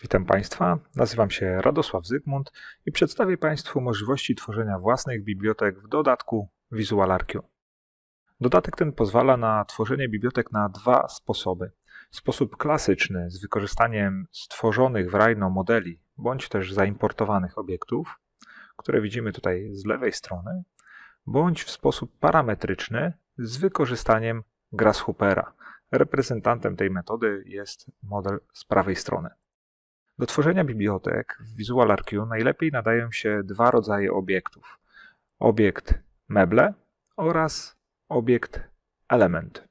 Witam Państwa, nazywam się Radosław Zygmunt i przedstawię Państwu możliwości tworzenia własnych bibliotek w dodatku Visual Archive. Dodatek ten pozwala na tworzenie bibliotek na dwa sposoby. Sposób klasyczny z wykorzystaniem stworzonych w Rhino modeli bądź też zaimportowanych obiektów które widzimy tutaj z lewej strony, bądź w sposób parametryczny z wykorzystaniem Grasshoppera. Reprezentantem tej metody jest model z prawej strony. Do tworzenia bibliotek w Visual Archive najlepiej nadają się dwa rodzaje obiektów. Obiekt meble oraz obiekt element.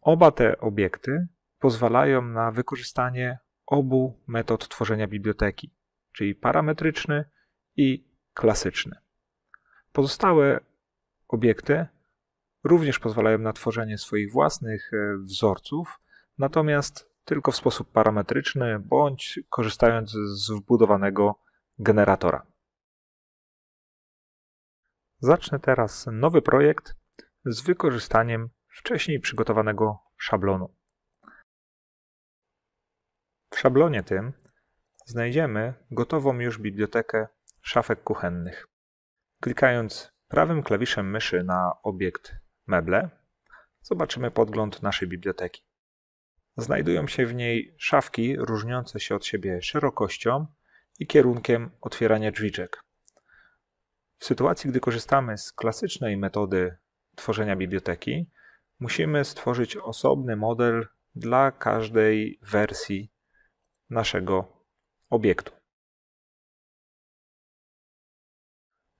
Oba te obiekty pozwalają na wykorzystanie obu metod tworzenia biblioteki czyli parametryczny i klasyczny. Pozostałe obiekty również pozwalają na tworzenie swoich własnych e, wzorców, natomiast tylko w sposób parametryczny bądź korzystając z wbudowanego generatora. Zacznę teraz nowy projekt z wykorzystaniem wcześniej przygotowanego szablonu. W szablonie tym znajdziemy gotową już bibliotekę szafek kuchennych. Klikając prawym klawiszem myszy na obiekt meble, zobaczymy podgląd naszej biblioteki. Znajdują się w niej szafki różniące się od siebie szerokością i kierunkiem otwierania drzwiczek. W sytuacji, gdy korzystamy z klasycznej metody tworzenia biblioteki, musimy stworzyć osobny model dla każdej wersji naszego obiektu.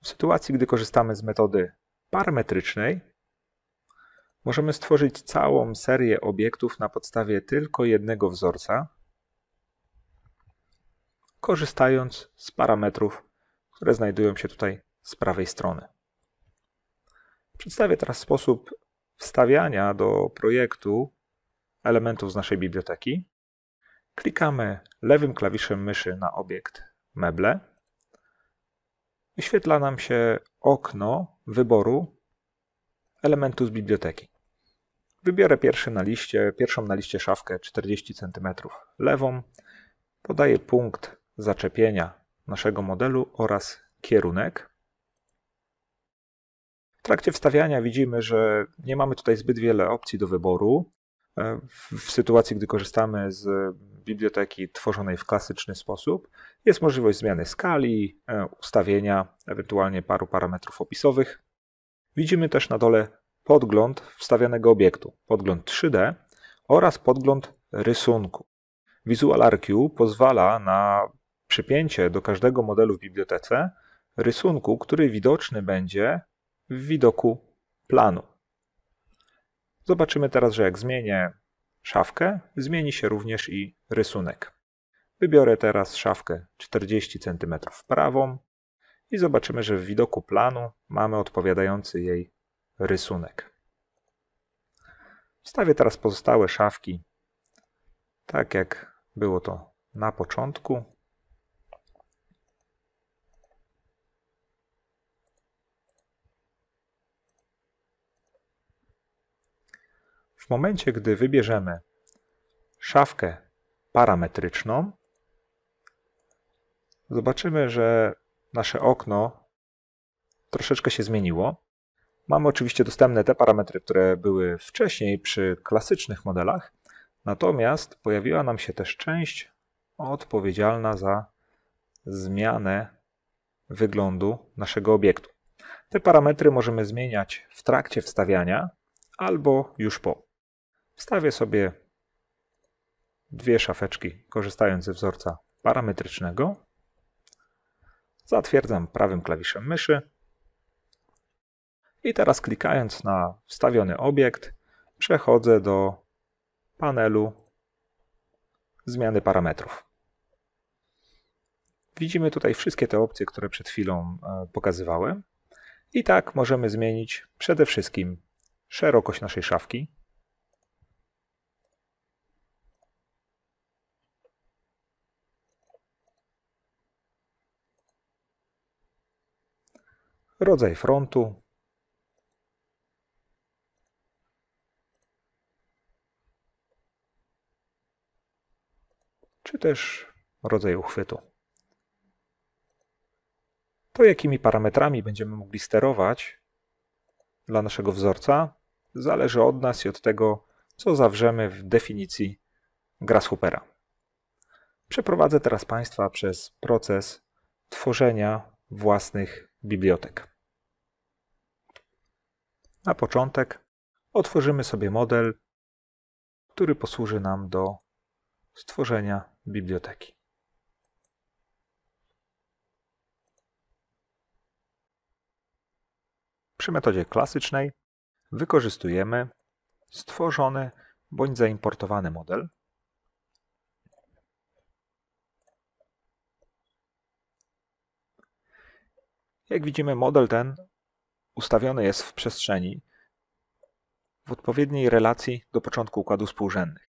W sytuacji, gdy korzystamy z metody parametrycznej, możemy stworzyć całą serię obiektów na podstawie tylko jednego wzorca, korzystając z parametrów, które znajdują się tutaj z prawej strony. Przedstawię teraz sposób wstawiania do projektu elementów z naszej biblioteki. Klikamy lewym klawiszem myszy na obiekt meble. Wyświetla nam się okno wyboru elementu z biblioteki. Wybiorę pierwszy na liście, pierwszą na liście szafkę 40 cm lewą. Podaję punkt zaczepienia naszego modelu oraz kierunek. W trakcie wstawiania widzimy, że nie mamy tutaj zbyt wiele opcji do wyboru. E, w sytuacji, gdy korzystamy z biblioteki tworzonej w klasyczny sposób jest możliwość zmiany skali, e, ustawienia, ewentualnie paru parametrów opisowych. Widzimy też na dole podgląd wstawianego obiektu, podgląd 3D oraz podgląd rysunku. Visual RQ pozwala na przypięcie do każdego modelu w bibliotece rysunku, który widoczny będzie w widoku planu. Zobaczymy teraz, że jak zmienię szafkę, zmieni się również i rysunek. Wybiorę teraz szafkę 40 cm prawą i zobaczymy, że w widoku planu mamy odpowiadający jej rysunek. Wstawię teraz pozostałe szafki tak jak było to na początku. W momencie, gdy wybierzemy szafkę parametryczną, zobaczymy, że nasze okno troszeczkę się zmieniło. Mamy oczywiście dostępne te parametry, które były wcześniej przy klasycznych modelach, natomiast pojawiła nam się też część odpowiedzialna za zmianę wyglądu naszego obiektu. Te parametry możemy zmieniać w trakcie wstawiania albo już po. Wstawię sobie dwie szafeczki, korzystając ze wzorca parametrycznego. Zatwierdzam prawym klawiszem myszy. I teraz klikając na wstawiony obiekt, przechodzę do panelu zmiany parametrów. Widzimy tutaj wszystkie te opcje, które przed chwilą e, pokazywałem. I tak możemy zmienić przede wszystkim szerokość naszej szafki, rodzaj frontu, czy też rodzaj uchwytu. To, jakimi parametrami będziemy mogli sterować dla naszego wzorca, zależy od nas i od tego, co zawrzemy w definicji grasshoppera. Przeprowadzę teraz Państwa przez proces tworzenia własnych bibliotek. Na początek otworzymy sobie model, który posłuży nam do stworzenia biblioteki. Przy metodzie klasycznej wykorzystujemy stworzony bądź zaimportowany model, Jak widzimy, model ten ustawiony jest w przestrzeni w odpowiedniej relacji do początku układu współrzędnych.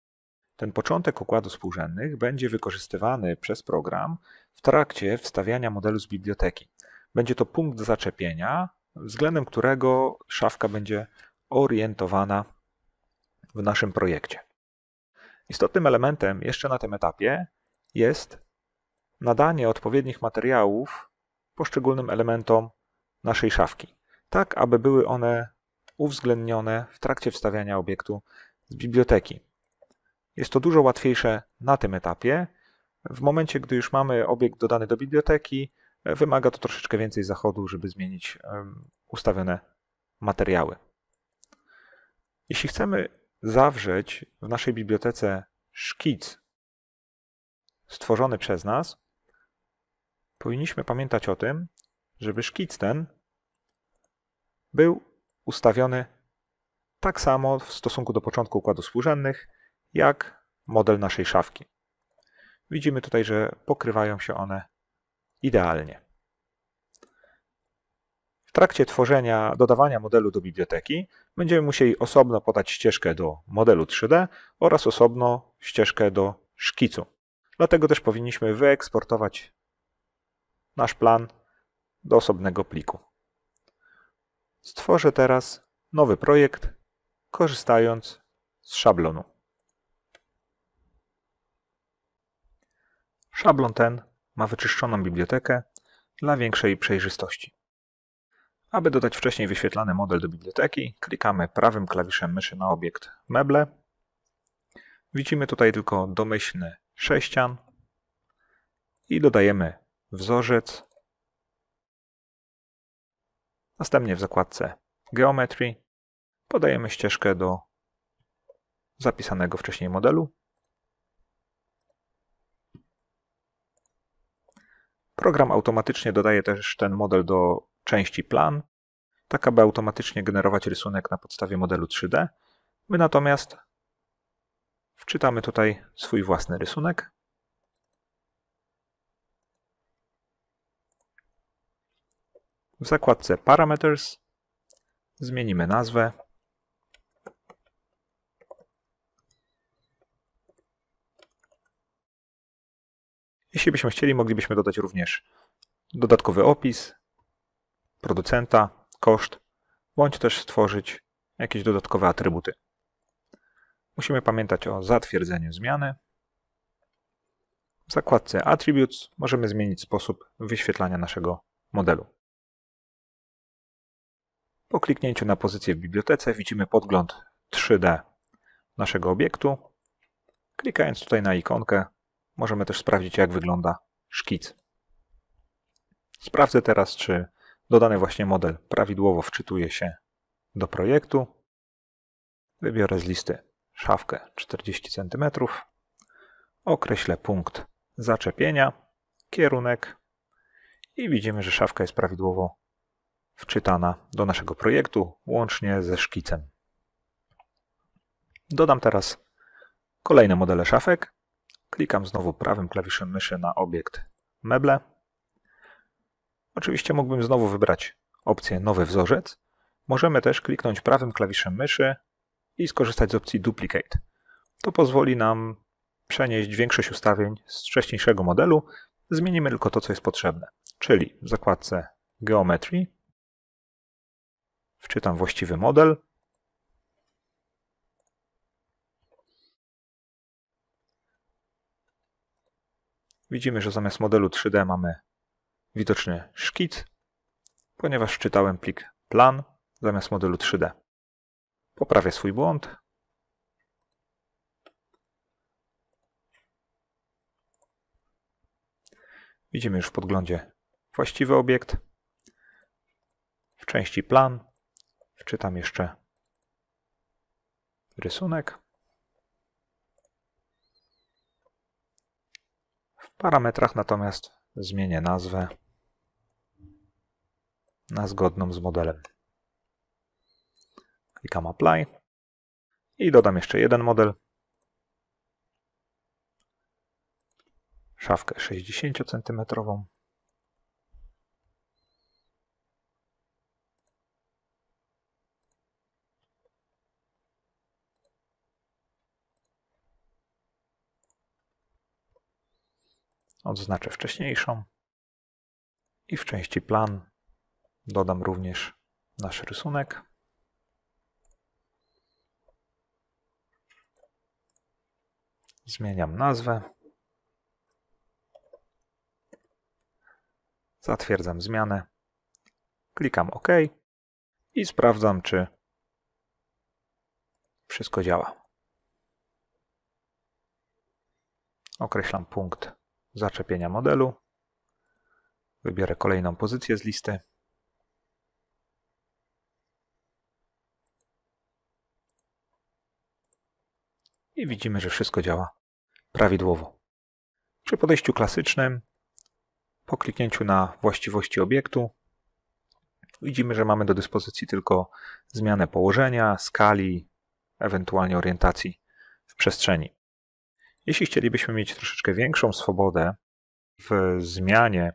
Ten początek układu współrzędnych będzie wykorzystywany przez program w trakcie wstawiania modelu z biblioteki. Będzie to punkt zaczepienia, względem którego szafka będzie orientowana w naszym projekcie. Istotnym elementem jeszcze na tym etapie jest nadanie odpowiednich materiałów poszczególnym elementom naszej szafki, tak aby były one uwzględnione w trakcie wstawiania obiektu z biblioteki. Jest to dużo łatwiejsze na tym etapie. W momencie, gdy już mamy obiekt dodany do biblioteki, wymaga to troszeczkę więcej zachodu, żeby zmienić ustawione materiały. Jeśli chcemy zawrzeć w naszej bibliotece szkic stworzony przez nas, powinniśmy pamiętać o tym, żeby szkic ten był ustawiony tak samo w stosunku do początku układu współrzędnych, jak model naszej szafki. Widzimy tutaj, że pokrywają się one idealnie. W trakcie tworzenia, dodawania modelu do biblioteki będziemy musieli osobno podać ścieżkę do modelu 3D oraz osobno ścieżkę do szkicu. Dlatego też powinniśmy wyeksportować nasz plan do osobnego pliku. Stworzę teraz nowy projekt, korzystając z szablonu. Szablon ten ma wyczyszczoną bibliotekę dla większej przejrzystości. Aby dodać wcześniej wyświetlany model do biblioteki, klikamy prawym klawiszem myszy na obiekt meble. Widzimy tutaj tylko domyślny sześcian i dodajemy wzorzec. Następnie w zakładce Geometry podajemy ścieżkę do zapisanego wcześniej modelu. Program automatycznie dodaje też ten model do części plan, tak aby automatycznie generować rysunek na podstawie modelu 3D. My natomiast wczytamy tutaj swój własny rysunek. W zakładce Parameters zmienimy nazwę. Jeśli byśmy chcieli, moglibyśmy dodać również dodatkowy opis, producenta, koszt, bądź też stworzyć jakieś dodatkowe atrybuty. Musimy pamiętać o zatwierdzeniu zmiany. W zakładce Attributes możemy zmienić sposób wyświetlania naszego modelu. Po kliknięciu na pozycję w bibliotece widzimy podgląd 3D naszego obiektu. Klikając tutaj na ikonkę możemy też sprawdzić jak wygląda szkic. Sprawdzę teraz, czy dodany właśnie model prawidłowo wczytuje się do projektu. Wybiorę z listy szafkę 40 cm. Określę punkt zaczepienia, kierunek i widzimy, że szafka jest prawidłowo wczytana do naszego projektu łącznie ze szkicem. Dodam teraz kolejne modele szafek. Klikam znowu prawym klawiszem myszy na obiekt meble. Oczywiście mógłbym znowu wybrać opcję nowy wzorzec. Możemy też kliknąć prawym klawiszem myszy i skorzystać z opcji duplicate. To pozwoli nam przenieść większość ustawień z wcześniejszego modelu. Zmienimy tylko to, co jest potrzebne, czyli w zakładce Geometry wczytam właściwy model. Widzimy, że zamiast modelu 3D mamy widoczny szkic, ponieważ wczytałem plik plan zamiast modelu 3D. Poprawię swój błąd. Widzimy już w podglądzie właściwy obiekt. W części plan Wczytam jeszcze rysunek. W parametrach natomiast zmienię nazwę na zgodną z modelem. Klikam Apply i dodam jeszcze jeden model. Szafkę 60 cm. odznaczę wcześniejszą i w części plan dodam również nasz rysunek. Zmieniam nazwę. Zatwierdzam zmianę. Klikam OK i sprawdzam, czy wszystko działa. Określam punkt zaczepienia modelu. Wybiorę kolejną pozycję z listy. I widzimy, że wszystko działa prawidłowo. Przy podejściu klasycznym, po kliknięciu na właściwości obiektu, widzimy, że mamy do dyspozycji tylko zmianę położenia, skali, ewentualnie orientacji w przestrzeni. Jeśli chcielibyśmy mieć troszeczkę większą swobodę w zmianie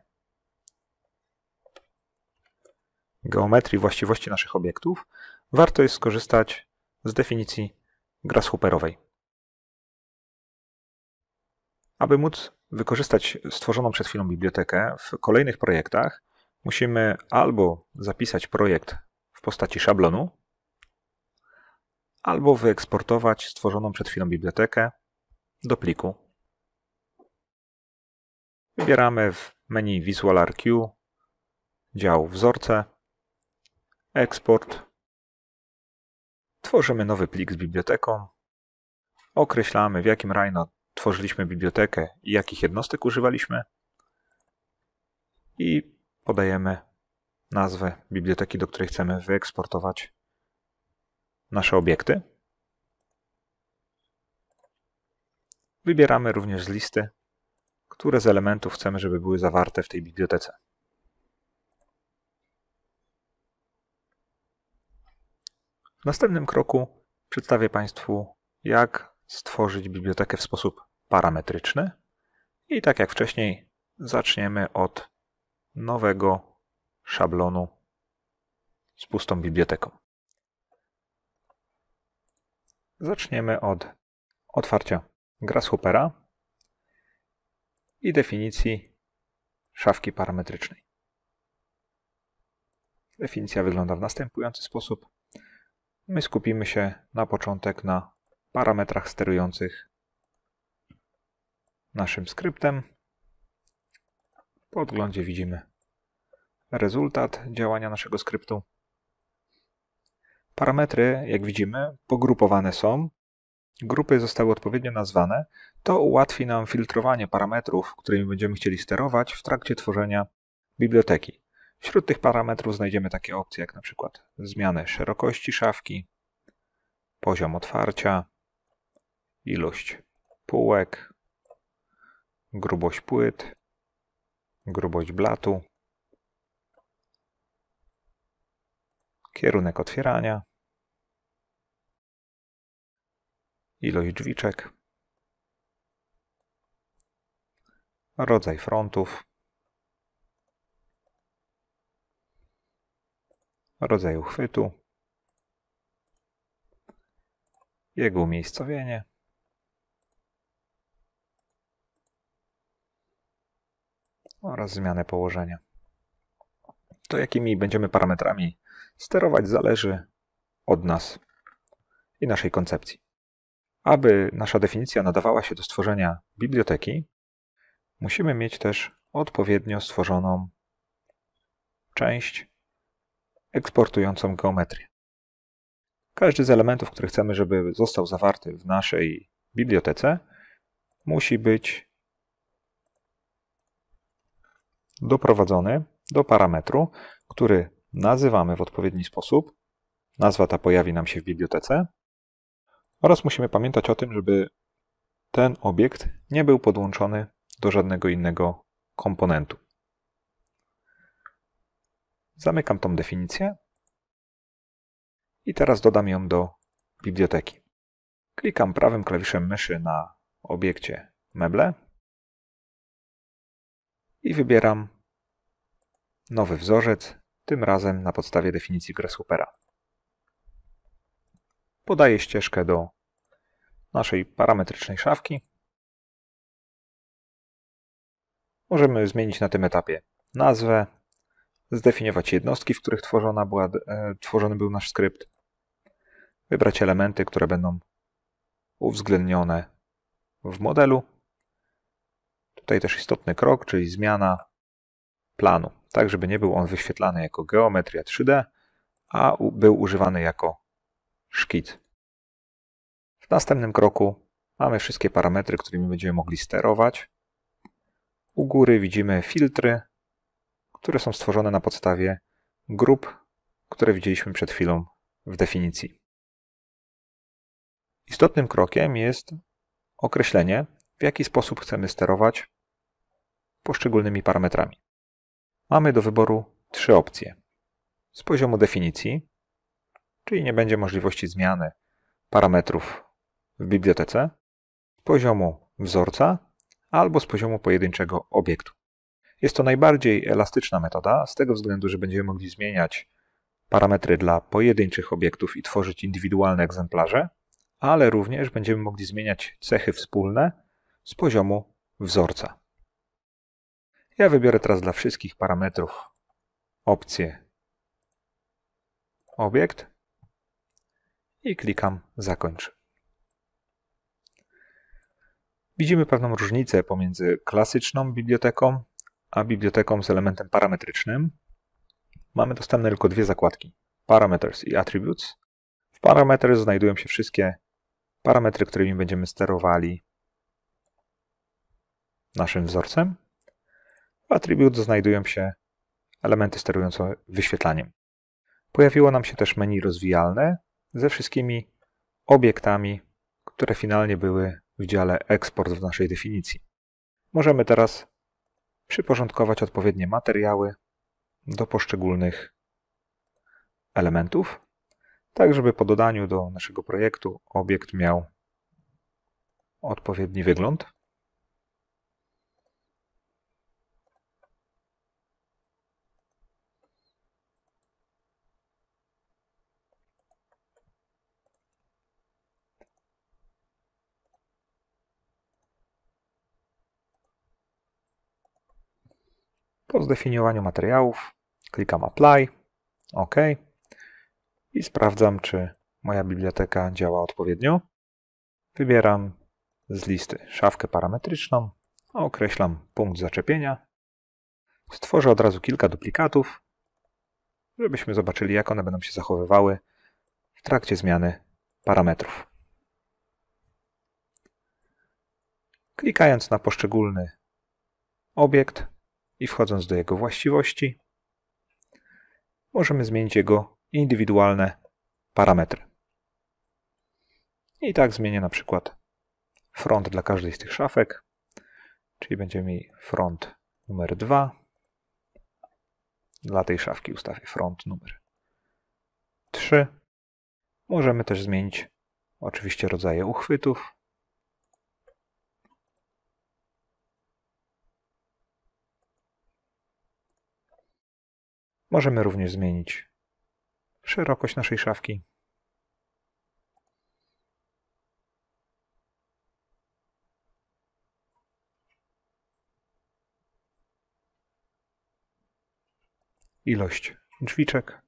geometrii właściwości naszych obiektów, warto jest skorzystać z definicji grasshopperowej. Aby móc wykorzystać stworzoną przed chwilą bibliotekę w kolejnych projektach, musimy albo zapisać projekt w postaci szablonu, albo wyeksportować stworzoną przed chwilą bibliotekę do pliku. Wybieramy w menu Visual RQ dział wzorce, eksport. Tworzymy nowy plik z biblioteką. Określamy w jakim Rhino tworzyliśmy bibliotekę i jakich jednostek używaliśmy. I podajemy nazwę biblioteki, do której chcemy wyeksportować nasze obiekty. Wybieramy również z listy, które z elementów chcemy, żeby były zawarte w tej bibliotece. W następnym kroku przedstawię Państwu, jak stworzyć bibliotekę w sposób parametryczny. I tak jak wcześniej, zaczniemy od nowego szablonu z pustą biblioteką. Zaczniemy od otwarcia grasshoppera i definicji szafki parametrycznej. Definicja wygląda w następujący sposób. My skupimy się na początek na parametrach sterujących naszym skryptem. W podglądzie widzimy rezultat działania naszego skryptu. Parametry, jak widzimy, pogrupowane są grupy zostały odpowiednio nazwane, to ułatwi nam filtrowanie parametrów, którymi będziemy chcieli sterować w trakcie tworzenia biblioteki. Wśród tych parametrów znajdziemy takie opcje jak na przykład zmianę szerokości szafki, poziom otwarcia, ilość półek, grubość płyt, grubość blatu, kierunek otwierania, ilość drzwiczek, rodzaj frontów, rodzaj uchwytu, jego umiejscowienie, oraz zmianę położenia. To jakimi będziemy parametrami sterować zależy od nas i naszej koncepcji. Aby nasza definicja nadawała się do stworzenia biblioteki, musimy mieć też odpowiednio stworzoną część eksportującą geometrię. Każdy z elementów, który chcemy, żeby został zawarty w naszej bibliotece, musi być doprowadzony do parametru, który nazywamy w odpowiedni sposób. Nazwa ta pojawi nam się w bibliotece. Oraz musimy pamiętać o tym, żeby ten obiekt nie był podłączony do żadnego innego komponentu. Zamykam tą definicję i teraz dodam ją do biblioteki. Klikam prawym klawiszem myszy na obiekcie meble i wybieram nowy wzorzec, tym razem na podstawie definicji Grasshoppera podaję ścieżkę do naszej parametrycznej szafki. Możemy zmienić na tym etapie nazwę, zdefiniować jednostki, w których tworzona była, e, tworzony był nasz skrypt, wybrać elementy, które będą uwzględnione w modelu. Tutaj też istotny krok, czyli zmiana planu, tak żeby nie był on wyświetlany jako geometria 3D, a był używany jako szkic. W następnym kroku mamy wszystkie parametry, którymi będziemy mogli sterować. U góry widzimy filtry, które są stworzone na podstawie grup, które widzieliśmy przed chwilą w definicji. Istotnym krokiem jest określenie, w jaki sposób chcemy sterować poszczególnymi parametrami. Mamy do wyboru trzy opcje. Z poziomu definicji czyli nie będzie możliwości zmiany parametrów w bibliotece z poziomu wzorca albo z poziomu pojedynczego obiektu. Jest to najbardziej elastyczna metoda z tego względu, że będziemy mogli zmieniać parametry dla pojedynczych obiektów i tworzyć indywidualne egzemplarze, ale również będziemy mogli zmieniać cechy wspólne z poziomu wzorca. Ja wybiorę teraz dla wszystkich parametrów opcję obiekt i klikam zakończ. Widzimy pewną różnicę pomiędzy klasyczną biblioteką a biblioteką z elementem parametrycznym. Mamy dostępne tylko dwie zakładki: Parameters i Attributes. W Parameters znajdują się wszystkie parametry, którymi będziemy sterowali naszym wzorcem. W Attributes znajdują się elementy sterujące wyświetlaniem. Pojawiło nam się też menu rozwijalne, ze wszystkimi obiektami, które finalnie były w dziale eksport w naszej definicji. Możemy teraz przyporządkować odpowiednie materiały do poszczególnych elementów, tak żeby po dodaniu do naszego projektu obiekt miał odpowiedni wygląd. Po zdefiniowaniu materiałów klikam Apply, OK i sprawdzam, czy moja biblioteka działa odpowiednio. Wybieram z listy szafkę parametryczną, określam punkt zaczepienia. Stworzę od razu kilka duplikatów, żebyśmy zobaczyli, jak one będą się zachowywały w trakcie zmiany parametrów. Klikając na poszczególny obiekt, i wchodząc do jego właściwości, możemy zmienić jego indywidualne parametry. I tak zmienię na przykład front dla każdej z tych szafek, czyli będziemy mieli front numer 2. Dla tej szafki ustawię front numer 3. Możemy też zmienić oczywiście rodzaje uchwytów, Możemy również zmienić szerokość naszej szafki. Ilość drzwiczek.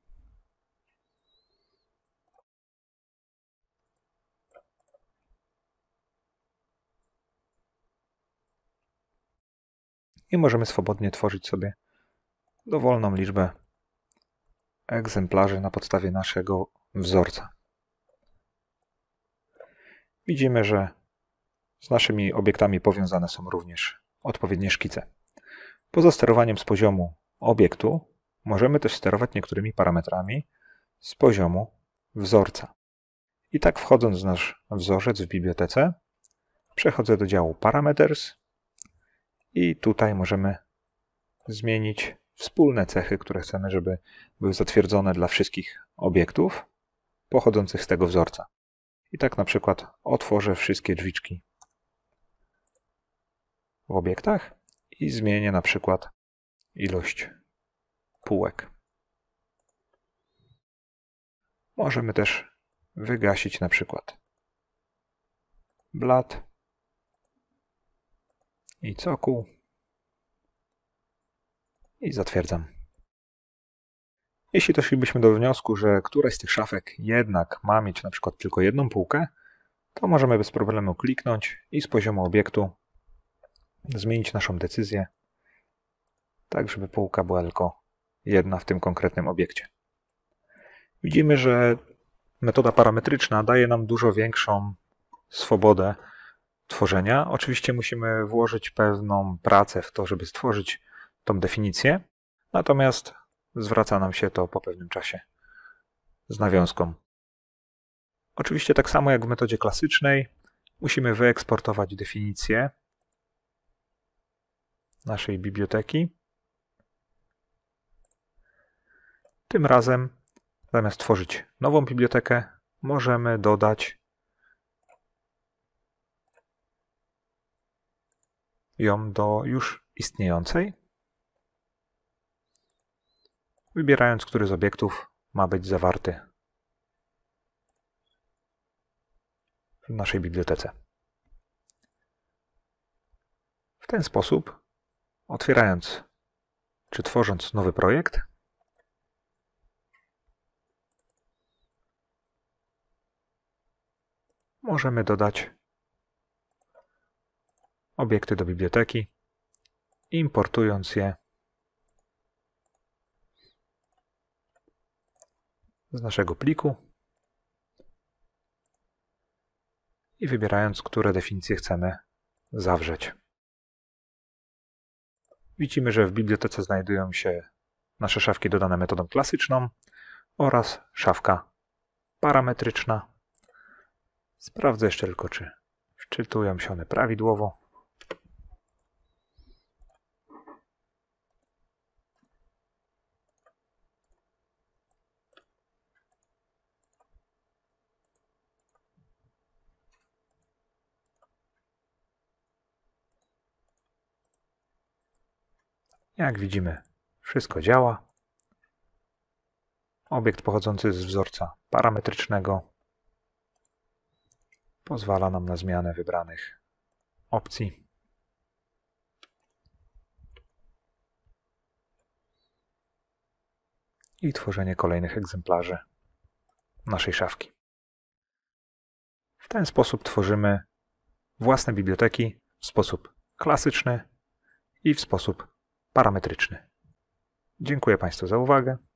I możemy swobodnie tworzyć sobie dowolną liczbę egzemplarzy na podstawie naszego wzorca. Widzimy, że z naszymi obiektami powiązane są również odpowiednie szkice. Poza sterowaniem z poziomu obiektu możemy też sterować niektórymi parametrami z poziomu wzorca. I tak wchodząc w nasz wzorzec w bibliotece, przechodzę do działu Parameters i tutaj możemy zmienić wspólne cechy, które chcemy, żeby były zatwierdzone dla wszystkich obiektów pochodzących z tego wzorca. I tak na przykład otworzę wszystkie drzwiczki w obiektach i zmienię na przykład ilość półek. Możemy też wygasić na przykład blat i cokół i zatwierdzam. Jeśli doszlibyśmy do wniosku, że któraś z tych szafek jednak ma mieć na przykład tylko jedną półkę, to możemy bez problemu kliknąć i z poziomu obiektu zmienić naszą decyzję, tak żeby półka była tylko jedna w tym konkretnym obiekcie. Widzimy, że metoda parametryczna daje nam dużo większą swobodę tworzenia. Oczywiście musimy włożyć pewną pracę w to, żeby stworzyć tą definicję, natomiast zwraca nam się to po pewnym czasie z nawiązką. Oczywiście tak samo jak w metodzie klasycznej musimy wyeksportować definicję naszej biblioteki. Tym razem zamiast tworzyć nową bibliotekę możemy dodać ją do już istniejącej wybierając który z obiektów ma być zawarty w naszej bibliotece. W ten sposób, otwierając czy tworząc nowy projekt, możemy dodać obiekty do biblioteki, importując je z naszego pliku i wybierając, które definicje chcemy zawrzeć. Widzimy, że w bibliotece znajdują się nasze szafki dodane metodą klasyczną oraz szafka parametryczna. Sprawdzę jeszcze tylko, czy wczytują się one prawidłowo. Jak widzimy, wszystko działa. Obiekt pochodzący z wzorca parametrycznego pozwala nam na zmianę wybranych opcji. I tworzenie kolejnych egzemplarzy naszej szafki. W ten sposób tworzymy własne biblioteki w sposób klasyczny i w sposób parametryczny. Dziękuję Państwu za uwagę.